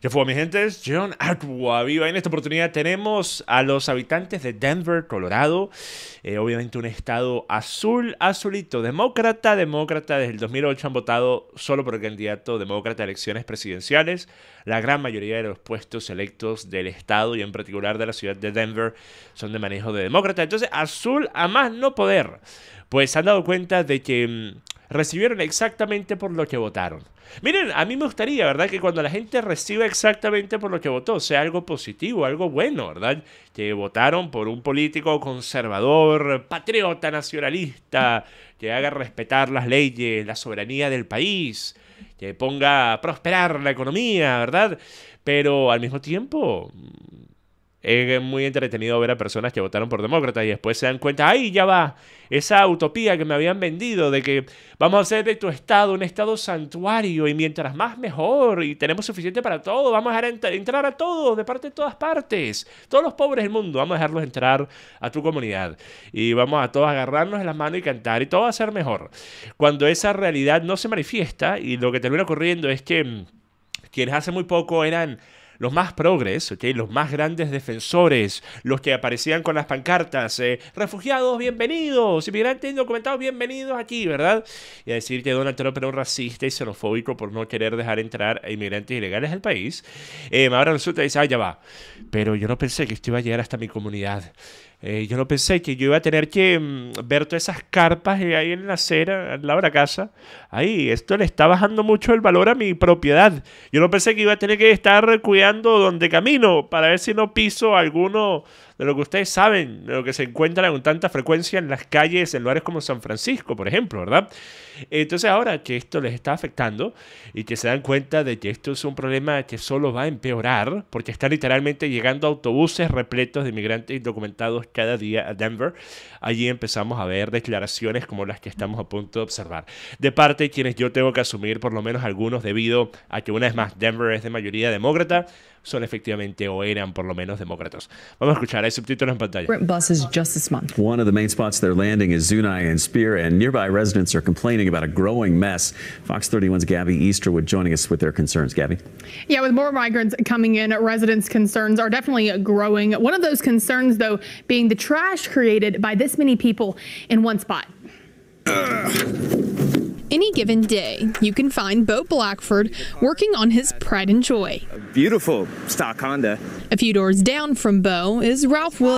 ¡Qué fue, mi gente, John Aqua Viva. En esta oportunidad tenemos a los habitantes de Denver, Colorado. Eh, obviamente un estado azul, azulito, demócrata, demócrata. Desde el 2008 han votado solo por el candidato demócrata a elecciones presidenciales. La gran mayoría de los puestos electos del estado y en particular de la ciudad de Denver son de manejo de demócrata. Entonces, azul a más no poder. Pues han dado cuenta de que mm, recibieron exactamente por lo que votaron. Miren, a mí me gustaría, ¿verdad? Que cuando la gente reciba exactamente por lo que votó, sea algo positivo, algo bueno, ¿verdad? Que votaron por un político conservador, patriota, nacionalista, que haga respetar las leyes, la soberanía del país, que ponga a prosperar la economía, ¿verdad? Pero al mismo tiempo, es muy entretenido ver a personas que votaron por demócratas y después se dan cuenta, ahí ya va! Esa utopía que me habían vendido de que vamos a hacer de tu estado un estado santuario y mientras más mejor y tenemos suficiente para todo, vamos a dejar entrar a todos, de parte de todas partes, todos los pobres del mundo, vamos a dejarlos entrar a tu comunidad y vamos a todos agarrarnos en las manos y cantar y todo va a ser mejor. Cuando esa realidad no se manifiesta y lo que termina ocurriendo es que mm, quienes hace muy poco eran los más progresos, los más grandes defensores, los que aparecían con las pancartas, eh, refugiados, bienvenidos, inmigrantes indocumentados, bienvenidos aquí, ¿verdad? Y a decir que Donald Trump era un racista y xenofóbico por no querer dejar entrar a inmigrantes ilegales al país. Eh, ahora resulta que dice, ah, ya va, pero yo no pensé que esto iba a llegar hasta mi comunidad. Eh, yo no pensé que yo iba a tener que mm, ver todas esas carpas eh, ahí en la acera, al lado de la casa. Ahí, esto le está bajando mucho el valor a mi propiedad. Yo no pensé que iba a tener que estar cuidando donde camino para ver si no piso alguno, de lo que ustedes saben, de lo que se encuentran con tanta frecuencia en las calles, en lugares como San Francisco, por ejemplo, ¿verdad? Entonces ahora que esto les está afectando y que se dan cuenta de que esto es un problema que solo va a empeorar, porque están literalmente llegando autobuses repletos de inmigrantes indocumentados cada día a Denver, allí empezamos a ver declaraciones como las que estamos a punto de observar. De parte de quienes yo tengo que asumir por lo menos algunos debido a que una vez más Denver es de mayoría demócrata, son efectivamente o eran por lo menos demócratas. Vamos a escuchar, hay subtítulos en pantalla. Buses just this month. One of the main spots they're landing is Zunai and Spear, and nearby residents are complaining about a growing mess. Fox 31's Gabby Easterwood joining us with their concerns. Gabby? Yeah, with more migrants coming in, residents' concerns are definitely growing. One of those concerns, though, being the trash created by this many people in one spot. Uh. Any given day, you can find Bo Blackford working on his pride and joy. A beautiful stock Honda. A few doors down from Bo is Ralph Williams.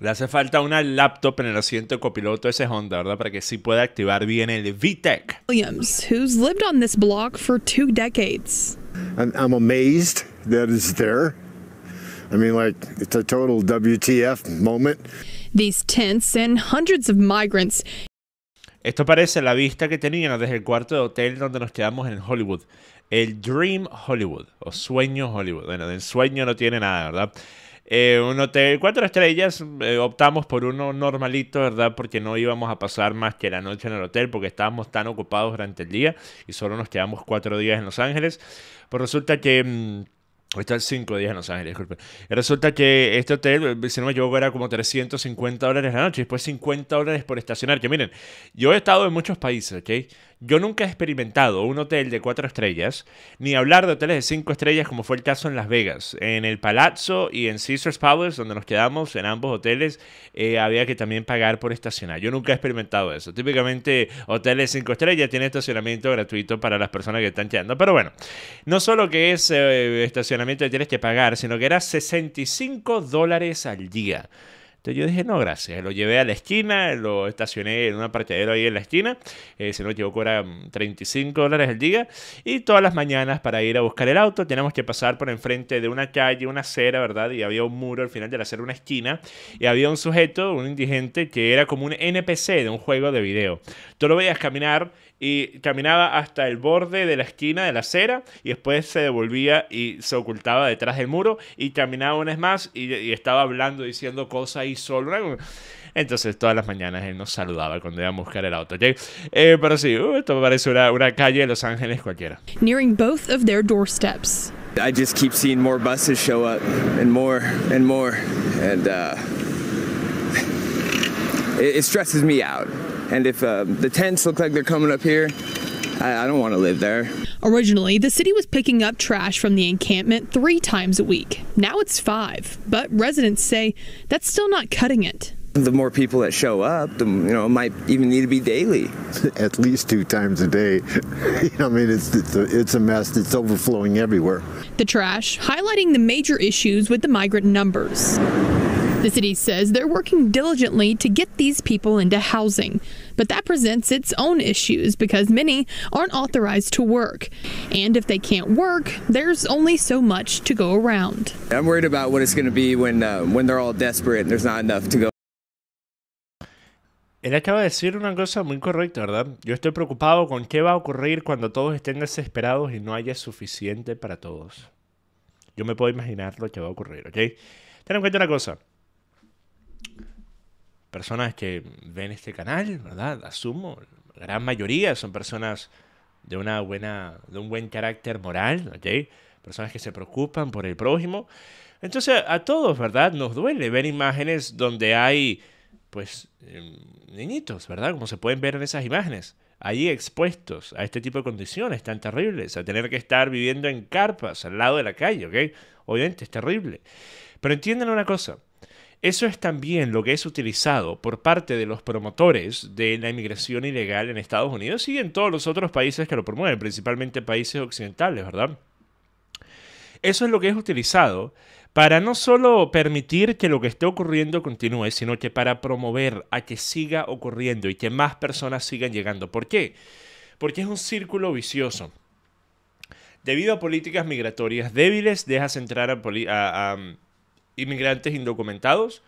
Le hace falta una laptop en el asiento copiloto de ese Honda, ¿verdad? Para que sí pueda activar bien el VTEC. Williams, who's lived on this block for two decades. I'm, I'm amazed that it's there. I mean, like, it's a total WTF moment. These tents and hundreds of migrants Esto parece la vista que teníamos desde el cuarto de hotel donde nos quedamos en Hollywood. El Dream Hollywood, o Sueño Hollywood. Bueno, de sueño no tiene nada, ¿verdad? Eh, un hotel cuatro estrellas, eh, optamos por uno normalito, ¿verdad? Porque no íbamos a pasar más que la noche en el hotel porque estábamos tan ocupados durante el día y solo nos quedamos cuatro días en Los Ángeles. Pues resulta que... Mm, Está el 5 días en Los Ángeles, disculpe. Resulta que este hotel, si no me equivoco, era como 350 dólares la noche, después 50 dólares por estacionar. Que miren, yo he estado en muchos países, ¿ok? Yo nunca he experimentado un hotel de cuatro estrellas, ni hablar de hoteles de cinco estrellas como fue el caso en Las Vegas. En el Palazzo y en Caesars Palace, donde nos quedamos, en ambos hoteles, eh, había que también pagar por estacionar. Yo nunca he experimentado eso. Típicamente hoteles de cinco estrellas tienen estacionamiento gratuito para las personas que están quedando. Pero bueno, no solo que es eh, estacionamiento que tienes que pagar, sino que era 65 dólares al día yo dije, no, gracias. Lo llevé a la esquina, lo estacioné en un apartadero ahí en la esquina. se nos llevó era 35 dólares el día. Y todas las mañanas para ir a buscar el auto Tenemos que pasar por enfrente de una calle, una acera, ¿verdad? Y había un muro al final de la acera, una esquina. Y había un sujeto, un indigente, que era como un NPC de un juego de video. Tú lo veías caminar y caminaba hasta el borde de la esquina de la acera y después se devolvía y se ocultaba detrás del muro y caminaba una vez más y, estaba hablando, diciendo cosas y solo. Entonces todas las mañanas él nos saludaba cuando íbamos a buscar el auto. Eh, pero sí, uh, esto me parece una, calle de Los Ángeles cualquiera. Nearing both of their doorsteps. I just keep seeing more buses show up and more and more and uh, it stresses me out. And if uh, the tents look like they're coming up here, I, I don't want to live there. Originally, the city was picking up trash from the encampment three times a week. Now it's five, but residents say that's still not cutting it. The more people that show up, the, you know, it might even need to be daily. At least two times a day. you know, I mean, it's, it's, a, it's a mess. It's overflowing everywhere. The trash, highlighting the major issues with the migrant numbers. The city says they're working diligently to get these people into housing, but that presents its own issues because many aren't authorized to work. And if they can't work, there's only so much to go around. I'm worried about what it's going to be when, uh, when they're all desperate and there's not enough to go. Él acaba de decir una cosa muy correcta, ¿verdad? Yo estoy preocupado con qué va a ocurrir cuando todos estén desesperados y no haya suficiente para todos. Yo me puedo imaginar lo que va a ocurrir, ¿ok? Ten en cuenta una cosa. personas que ven este canal, ¿verdad? Asumo, la gran mayoría son personas de una buena de un buen carácter moral, ¿ok? Personas que se preocupan por el prójimo. Entonces, a todos, ¿verdad? Nos duele ver imágenes donde hay pues em, niñitos, ¿verdad? Como se pueden ver en esas imágenes, allí expuestos a este tipo de condiciones tan terribles, a tener que estar viviendo en carpas al lado de la calle, ¿ok? Obviamente es terrible. Pero entienden una cosa, eso es también lo que es utilizado por parte de los promotores de la inmigración ilegal en Estados Unidos y en todos los otros países que lo promueven, principalmente países occidentales, ¿verdad? Eso es lo que es utilizado para no solo permitir que lo que esté ocurriendo continúe, sino que para promover a que siga ocurriendo y que más personas sigan llegando. ¿Por qué? Porque es un círculo vicioso. Debido a políticas migratorias débiles, dejas entrar a, a inmigrantes indocumentados.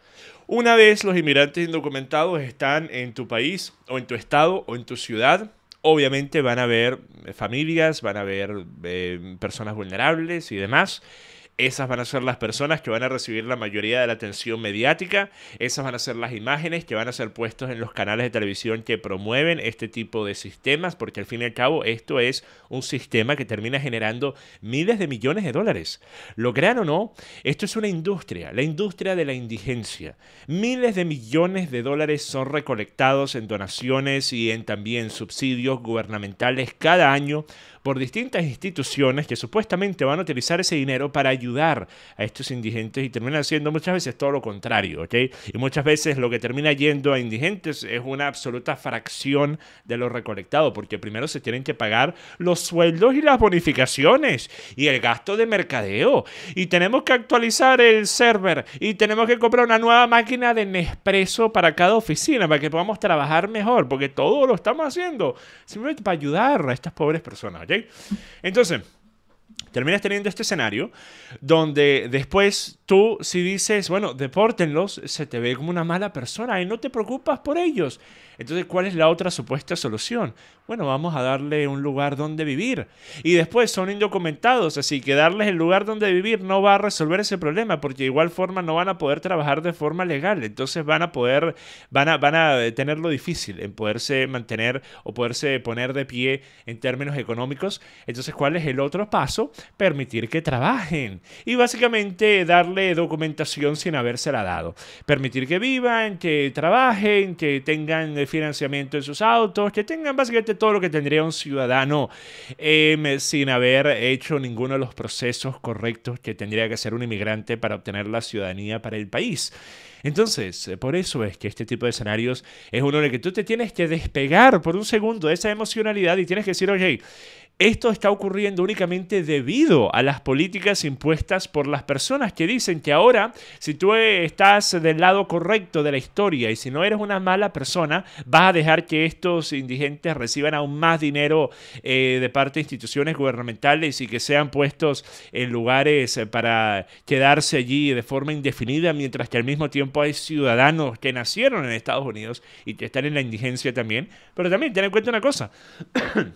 Una vez los inmigrantes indocumentados están en tu país o en tu estado o en tu ciudad, obviamente van a haber familias, van a haber eh, personas vulnerables y demás esas van a ser las personas que van a recibir la mayoría de la atención mediática, esas van a ser las imágenes que van a ser puestos en los canales de televisión que promueven este tipo de sistemas, porque al fin y al cabo esto es un sistema que termina generando miles de millones de dólares. Lo crean o no, esto es una industria, la industria de la indigencia. Miles de millones de dólares son recolectados en donaciones y en también subsidios gubernamentales cada año por distintas instituciones que supuestamente van a utilizar ese dinero para ayudar a estos indigentes y terminan haciendo muchas veces todo lo contrario, ¿ok? Y muchas veces lo que termina yendo a indigentes es una absoluta fracción de lo recolectado, porque primero se tienen que pagar los sueldos y las bonificaciones y el gasto de mercadeo. Y tenemos que actualizar el server y tenemos que comprar una nueva máquina de Nespresso para cada oficina, para que podamos trabajar mejor, porque todo lo estamos haciendo simplemente para ayudar a estas pobres personas, ¿ok? Entonces, terminas teniendo este escenario donde después tú si dices, bueno, depórtenlos, se te ve como una mala persona y no te preocupas por ellos. Entonces, ¿cuál es la otra supuesta solución? Bueno, vamos a darle un lugar donde vivir. Y después son indocumentados, así que darles el lugar donde vivir no va a resolver ese problema porque de igual forma no van a poder trabajar de forma legal. Entonces van a poder, van a, van a tenerlo difícil en poderse mantener o poderse poner de pie en términos económicos. Entonces, ¿cuál es el otro paso? permitir que trabajen y básicamente darle documentación sin habérsela dado. Permitir que vivan, que trabajen, que tengan financiamiento en sus autos, que tengan básicamente todo lo que tendría un ciudadano em, sin haber hecho ninguno de los procesos correctos que tendría que hacer un inmigrante para obtener la ciudadanía para el país. Entonces, eh, por eso es que este tipo de escenarios es uno en el que tú te tienes que despegar por un segundo de esa emocionalidad y tienes que decir, oye, esto está ocurriendo únicamente debido a las políticas impuestas por las personas que dicen que ahora, si tú estás del lado correcto de la historia y si no eres una mala persona, vas a dejar que estos indigentes reciban aún más dinero eh, de parte de instituciones gubernamentales y que sean puestos en lugares eh, para quedarse allí de forma indefinida, mientras que al mismo tiempo hay ciudadanos que nacieron en Estados Unidos y que están en la indigencia también. Pero también ten en cuenta una cosa.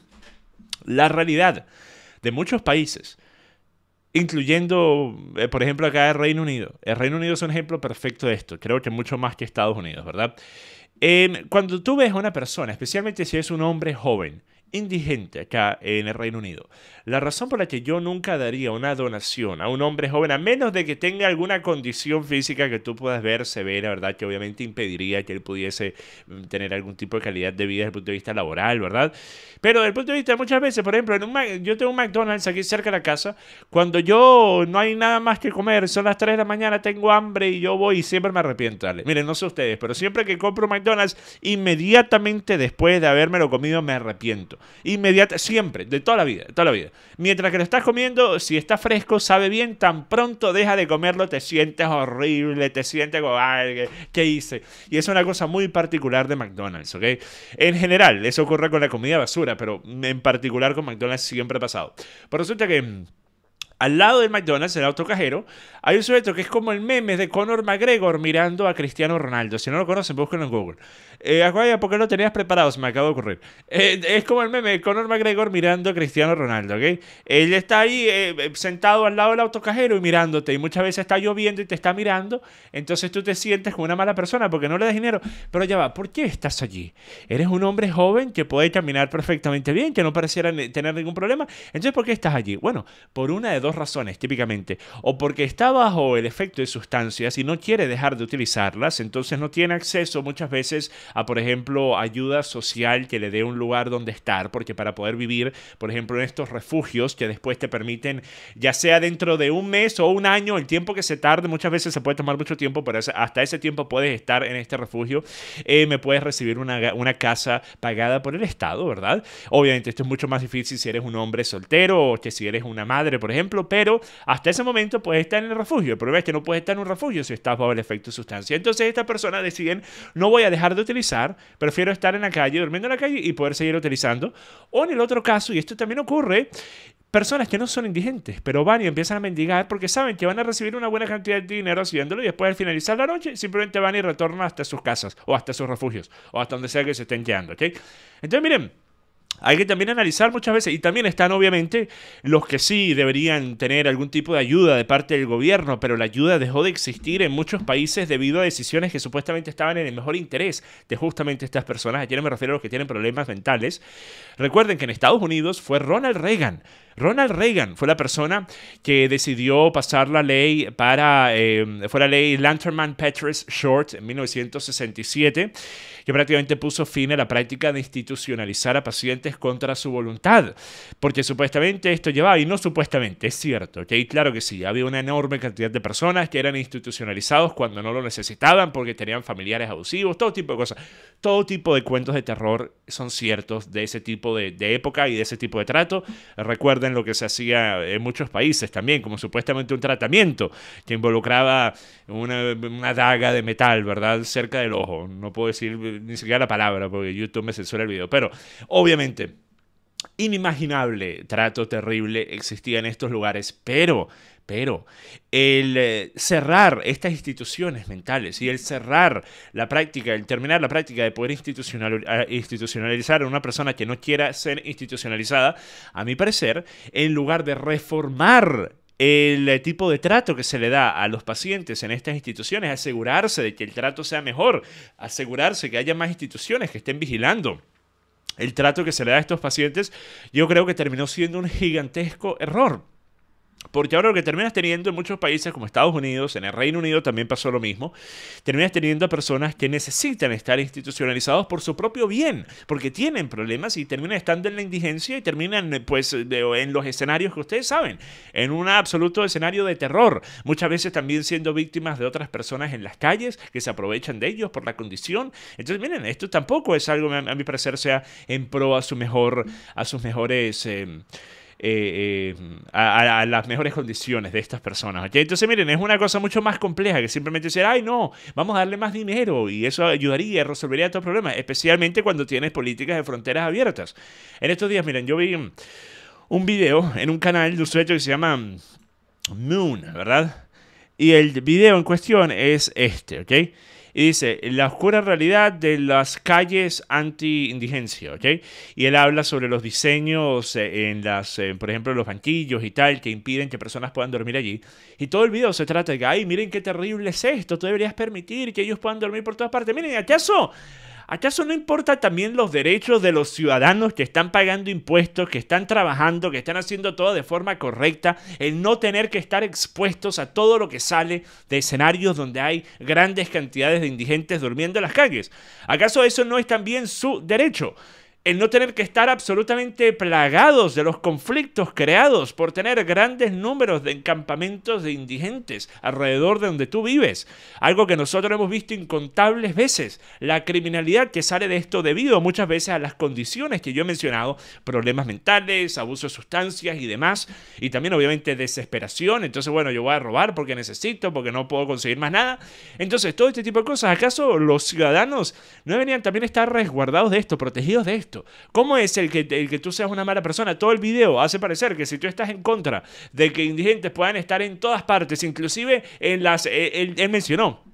la realidad de muchos países, incluyendo, eh, por ejemplo, acá el Reino Unido. El Reino Unido es un ejemplo perfecto de esto, creo que mucho más que Estados Unidos, ¿verdad? cuando tú ves a una persona, especialmente si es un hombre joven, indigente acá en el Reino Unido. La razón por la que yo nunca daría una donación a un hombre joven, a menos de que tenga alguna condición física que tú puedas ver severa, ¿verdad? Que obviamente impediría que él pudiese mm, tener algún tipo de calidad de vida desde el punto de vista laboral, ¿verdad? Pero desde el punto de vista, muchas veces, por ejemplo, yo tengo un McDonald's aquí cerca de la casa, cuando yo no hay nada más que comer, son las 3 de la mañana, tengo hambre y yo voy y siempre me arrepiento. Miren, no sé ustedes, pero siempre que compro McDonald's, inmediatamente después de habérmelo comido me arrepiento. Inmediata, siempre, de toda la vida, toda la vida. Mientras que lo estás comiendo, si está fresco, sabe bien, tan pronto deja de comerlo, te sientes horrible, te sientes como, ¿qué hice? Y es una cosa muy particular de McDonald's, ¿ok? En general, eso ocurre con la comida basura, pero en particular con McDonald's siempre ha pasado. Pero resulta que al lado del McDonald's, el autocajero, hay un sujeto que es como el meme de Conor McGregor mirando a Cristiano Ronaldo. Si no lo conocen, búsquenlo en Google. Eh, Aguaya, ¿por qué lo tenías preparado? Se me acaba de ocurrir. Eh, es como el meme de Conor McGregor mirando a Cristiano Ronaldo, ¿ok? Él está ahí eh, eh, sentado al lado del autocajero y mirándote. Y muchas veces está lloviendo y te está mirando. Entonces tú te sientes como una mala persona porque no le das dinero. Pero ya va, ¿por qué estás allí? Eres un hombre joven que puede caminar perfectamente bien, que no pareciera tener ningún problema. Entonces, ¿por qué estás allí? Bueno, por una de dos razones, típicamente. O porque está bajo el efecto de sustancias y no quiere dejar de utilizarlas. Entonces no tiene acceso muchas veces a, por ejemplo, ayuda social que le dé un lugar donde estar, porque para poder vivir, por ejemplo, en estos refugios que después te permiten, ya sea dentro de un mes o un año, el tiempo que se tarde, muchas veces se puede tomar mucho tiempo, pero hasta ese tiempo puedes estar en este refugio, eh, me puedes recibir una, una casa pagada por el Estado, ¿verdad? Obviamente esto es mucho más difícil si eres un hombre soltero o que si eres una madre, por ejemplo, pero hasta ese momento puedes estar en el refugio. El problema es que no puedes estar en un refugio si estás bajo el efecto de sustancia. Entonces estas personas deciden, no voy a dejar de utilizar prefiero estar en la calle, durmiendo en la calle y poder seguir utilizando. O en el otro caso, y esto también ocurre, personas que no son indigentes, pero van y empiezan a mendigar porque saben que van a recibir una buena cantidad de dinero haciéndolo y después al finalizar la noche simplemente van y retornan hasta sus casas o hasta sus refugios o hasta donde sea que se estén quedando, ¿ok? Entonces miren, hay que también analizar muchas veces, y también están obviamente los que sí deberían tener algún tipo de ayuda de parte del gobierno, pero la ayuda dejó de existir en muchos países debido a decisiones que supuestamente estaban en el mejor interés de justamente estas personas. Ayer me refiero a los que tienen problemas mentales. Recuerden que en Estados Unidos fue Ronald Reagan Ronald Reagan fue la persona que decidió pasar la ley para, eh, fue la ley Lanterman Petrus Short en 1967, que prácticamente puso fin a la práctica de institucionalizar a pacientes contra su voluntad, porque supuestamente esto llevaba, y no supuestamente, es cierto, ¿ok? Claro que sí, había una enorme cantidad de personas que eran institucionalizados cuando no lo necesitaban, porque tenían familiares abusivos, todo tipo de cosas, todo tipo de cuentos de terror son ciertos de ese tipo de, época y de ese tipo de trato. recuerdo en lo que se hacía en muchos países también, como supuestamente un tratamiento que involucraba una, una daga de metal, ¿verdad? Cerca del ojo. No puedo decir ni siquiera la palabra porque YouTube me censura el video. Pero obviamente inimaginable trato terrible existía en estos lugares, pero, pero, el eh, cerrar estas instituciones mentales y el cerrar la práctica, el terminar la práctica de poder institucionalizar a una persona que no quiera ser institucionalizada, a mi parecer, en lugar de reformar el tipo de trato que se le da a los pacientes en estas instituciones, asegurarse de que el trato sea mejor, asegurarse que haya más instituciones que estén vigilando el trato que se le da a estos pacientes, yo creo que terminó siendo un gigantesco error. Porque ahora lo que terminas teniendo en muchos países como Estados Unidos, en el Reino Unido también pasó lo mismo, terminas teniendo personas que necesitan estar institucionalizados por su propio bien, porque tienen problemas y terminan estando en la indigencia y terminan eh, pues en los escenarios que ustedes saben, en un absoluto escenario de terror, muchas veces también siendo víctimas de otras personas en las calles que se aprovechan de ellos por la condición. Entonces, miren, esto tampoco es algo a mi parecer sea en pro a su mejor a sus mejores em, eh, eh, a, las mejores condiciones de estas personas. ¿okay? Entonces, miren, es una cosa mucho más compleja que simplemente decir, ay, no, vamos a darle más dinero y eso ayudaría, resolvería todos los problemas, especialmente cuando tienes políticas de fronteras abiertas. En estos días, miren, yo vi un video en un canal de un que se llama Moon, ¿verdad? Y el video en cuestión es este, ¿ok? y dice, la oscura realidad de las calles anti-indigencia, ¿ok? Y él habla sobre los diseños eh, en las, eh, por ejemplo, los banquillos y tal, que impiden que personas puedan dormir allí. Y todo el video se trata de que, ay, miren qué terrible es esto, tú deberías permitir que ellos puedan dormir por todas partes. Miren, ¿acaso? ¿Acaso no importa también los derechos de los ciudadanos que están pagando impuestos, que están trabajando, que están haciendo todo de forma correcta, el no tener que estar expuestos a todo lo que sale de escenarios donde hay grandes cantidades de indigentes durmiendo en las calles? ¿Acaso eso no es también su derecho? el no tener que estar absolutamente plagados de los conflictos creados por tener grandes números de encampamentos de indigentes alrededor de donde tú vives. Algo que nosotros hemos visto incontables veces. La criminalidad que sale de esto debido muchas veces a las condiciones que yo he mencionado, problemas mentales, abuso de sustancias y demás, y también obviamente desesperación. Entonces, bueno, yo voy a robar porque necesito, porque no puedo conseguir más nada. Entonces, todo este tipo de cosas, ¿acaso los ciudadanos no deberían también estar resguardados de esto, protegidos de esto? ¿Cómo es el que, el que tú seas una mala persona? Todo el video hace parecer que si tú estás en contra de que indigentes puedan estar en todas partes, inclusive en las... Eh, él mencionó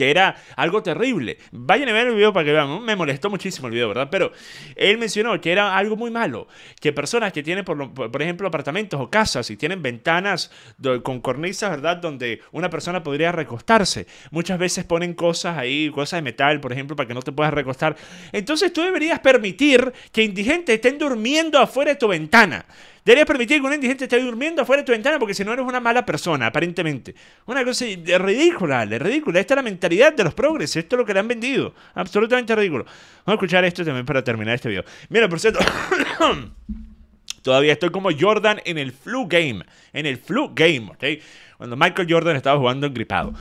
que era algo terrible. Vayan a ver el video para que vean. Me molestó muchísimo el video, ¿verdad? Pero él mencionó que era algo muy malo, que personas que tienen, por, por ejemplo, apartamentos o casas y tienen ventanas con cornisas, ¿verdad? Donde una persona podría recostarse. Muchas veces ponen cosas ahí, cosas de metal, por ejemplo, para que no te puedas recostar. Entonces tú deberías permitir que indigentes estén durmiendo afuera de tu ventana. Deberías permitir que un indigente esté durmiendo afuera de tu ventana porque si no eres una mala persona, aparentemente. Una cosa ridícula, es ridícula. Esta es la mentalidad de los progres. Esto es lo que le han vendido. Absolutamente ridículo. Vamos a escuchar esto también para terminar este video. Mira, por cierto. Todavía estoy como Jordan en el flu game. En el flu game, ¿ok? Cuando Michael Jordan estaba jugando gripado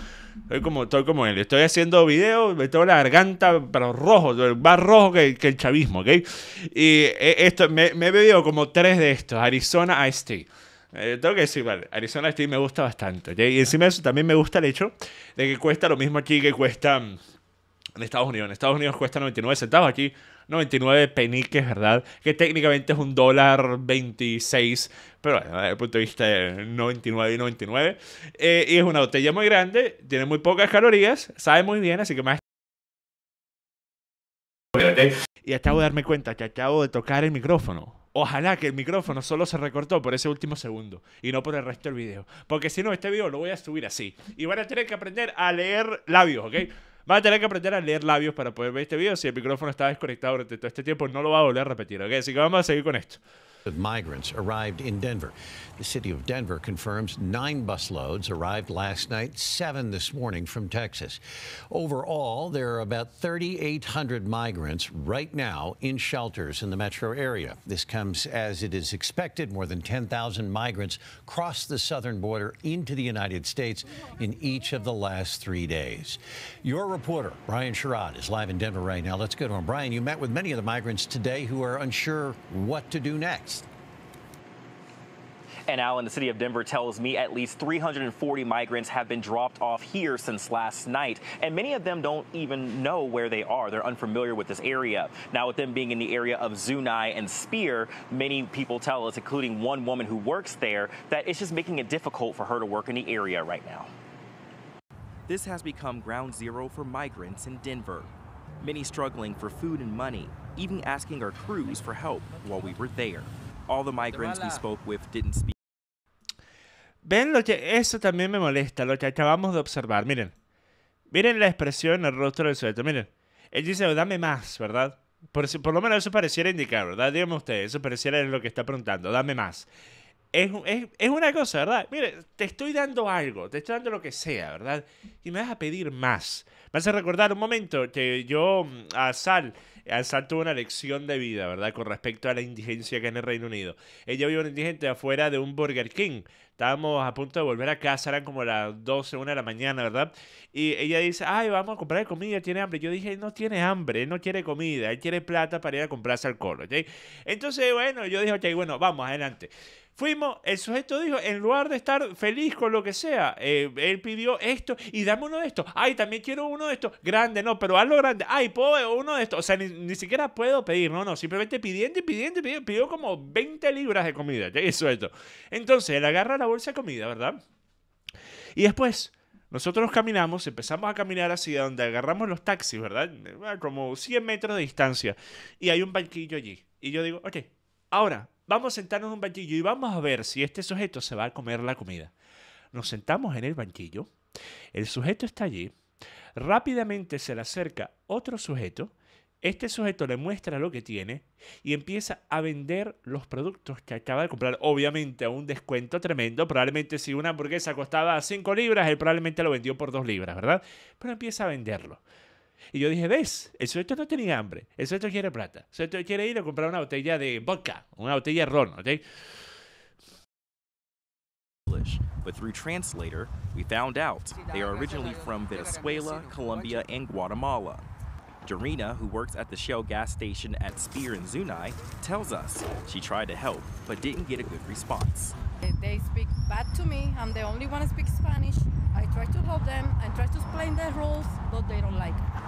Estoy como, estoy como él. Estoy haciendo videos, tengo la garganta, pero rojo, más rojo que, el chavismo, ¿ok? Y eh, esto, me, he bebido como tres de estos. Arizona Ice Tea. Eh, tengo que decir, vale, Arizona Ice Tea me gusta bastante, ¿ok? Y encima de eso también me gusta el hecho de que cuesta lo mismo aquí que cuesta mm, en Estados Unidos. En Estados Unidos cuesta 99 centavos, aquí 99 peniques, ¿verdad? Que técnicamente es un dólar 26, pero bueno, desde el punto de vista de 99 y 99. Eh, y es una botella muy grande, tiene muy pocas calorías, sabe muy bien, así que más... Y acabo de darme cuenta que acabo de tocar el micrófono. Ojalá que el micrófono solo se recortó por ese último segundo y no por el resto del video. Porque si no, este video lo voy a subir así. Y van a tener que aprender a leer labios, ¿ok? Va a tener que aprender a leer labios para poder ver este video. Si el micrófono está desconectado durante todo este tiempo, no lo va a volver a repetir, ¿ok? Así que vamos a seguir con esto. of migrants arrived in Denver. The city of Denver confirms nine busloads arrived last night, seven this morning from Texas. Overall, there are about 3,800 migrants right now in shelters in the metro area. This comes as it is expected. More than 10,000 migrants crossed the southern border into the United States in each of the last three days. Your reporter, Brian Sherrod, is live in Denver right now. Let's go to him. Brian, you met with many of the migrants today who are unsure what to do next. And Alan, the city of Denver tells me at least 340 migrants have been dropped off here since last night, and many of them don't even know where they are. They're unfamiliar with this area. Now, with them being in the area of Zunai and Spear, many people tell us, including one woman who works there, that it's just making it difficult for her to work in the area right now. This has become ground zero for migrants in Denver. Many struggling for food and money, even asking our crews for help while we were there. all Ven lo que eso también me molesta, lo que acabamos de observar. Miren, miren la expresión en el rostro del sujeto. Miren, él dice, dame más, ¿verdad? Por, por lo menos eso pareciera indicar, ¿verdad? Díganme ustedes, eso pareciera lo que está preguntando, dame más. Es, es, es, una cosa, ¿verdad? Mire, te estoy dando algo, te estoy dando lo que sea, ¿verdad? Y me vas a pedir más. Me vas a recordar un momento que yo mm, a Sal salto tuvo una lección de vida, ¿verdad? Con respecto a la indigencia que en el Reino Unido. Ella vive una indigente afuera de un Burger King. Estábamos a punto de volver a casa, eran como las 12, 1 de la mañana, ¿verdad? Y ella dice, ay, vamos a comprar comida, tiene hambre. Yo dije, no tiene hambre, él no quiere comida, él quiere plata para ir a comprarse alcohol, ¿ok? Entonces, bueno, yo dije, ok, bueno, vamos, adelante. Fuimos, el sujeto dijo, en lugar de estar feliz con lo que sea, eh, él pidió esto y dame uno de estos. Ay, también quiero uno de estos. Grande, no, pero hazlo grande. Ay, puedo eh, uno de estos. O sea, ni, siquiera puedo pedir, no, no. Simplemente pidiendo y pidiendo pidiendo. Pidió como 20 libras de comida. es sujeto. Entonces, él agarra la bolsa de comida, ¿verdad? Y después, nosotros caminamos, empezamos a caminar hacia donde agarramos los taxis, ¿verdad? Como 100 metros de distancia. Y hay un banquillo allí. Y yo digo, ok, ahora vamos a sentarnos en un banquillo y vamos a ver si este sujeto se va a comer la comida. Nos sentamos en el banquillo, el sujeto está allí, rápidamente se le acerca otro sujeto, este sujeto le muestra lo que tiene y empieza a vender los productos que acaba de comprar, obviamente a un descuento tremendo, probablemente si una hamburguesa costaba 5 libras, él probablemente lo vendió por 2 libras, ¿verdad? Pero empieza a venderlo. Y yo dije, ¿ves? El suelto no tenía hambre. El suelto quiere plata. El suelto quiere ir a comprar una botella de vodka, una botella de ron, ¿ok? but through translator, we found out they are originally from Venezuela, Colombia, and Guatemala. Jarena, who works at the Shell gas station at Spear and Zunai, tells us she tried to help but didn't get a good response. They speak bad to me. I'm the only one who speaks Spanish. I try to help them and try to explain their rules, but they don't like it.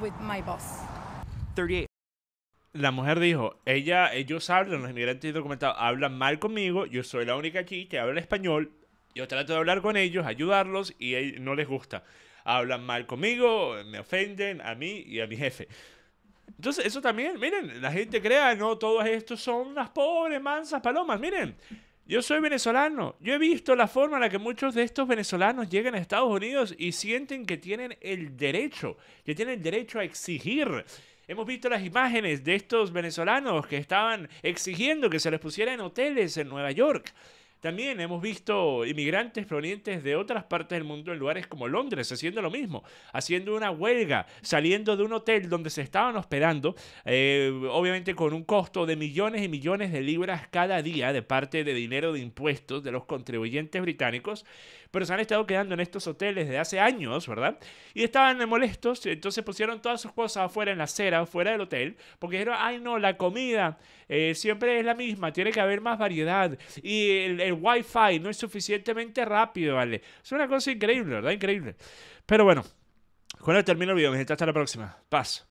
with my 38. La mujer dijo, ella, ellos hablan, los inmigrantes documentados hablan mal conmigo, yo soy la única aquí que habla español, yo trato de hablar con ellos, ayudarlos y no les gusta. Hablan mal conmigo, me ofenden a mí y a mi jefe. Entonces, eso también, miren, la gente crea, no, todos estos son unas pobres, mansas palomas, miren. Yo soy venezolano. Yo he visto la forma en la que muchos de estos venezolanos llegan a Estados Unidos y sienten que tienen el derecho, que tienen el derecho a exigir. Hemos visto las imágenes de estos venezolanos que estaban exigiendo que se les pusiera en hoteles en Nueva York. También hemos visto inmigrantes provenientes de otras partes del mundo en lugares como Londres haciendo lo mismo, haciendo una huelga, saliendo de un hotel donde se estaban hospedando, eh, obviamente con un costo de millones y millones de libras cada día de parte de dinero de impuestos de los contribuyentes británicos, pero se han estado quedando en estos hoteles desde hace años, ¿verdad? Y estaban molestos, entonces pusieron todas sus cosas afuera en la acera, afuera del hotel, porque dijeron, ay no, la comida eh, siempre es la misma, tiene que haber más variedad. Y el, el wi no es suficientemente rápido, ¿vale? Es una cosa increíble, ¿verdad? Increíble. Pero bueno, cuando termino el video, gente. Hasta la próxima. Paz.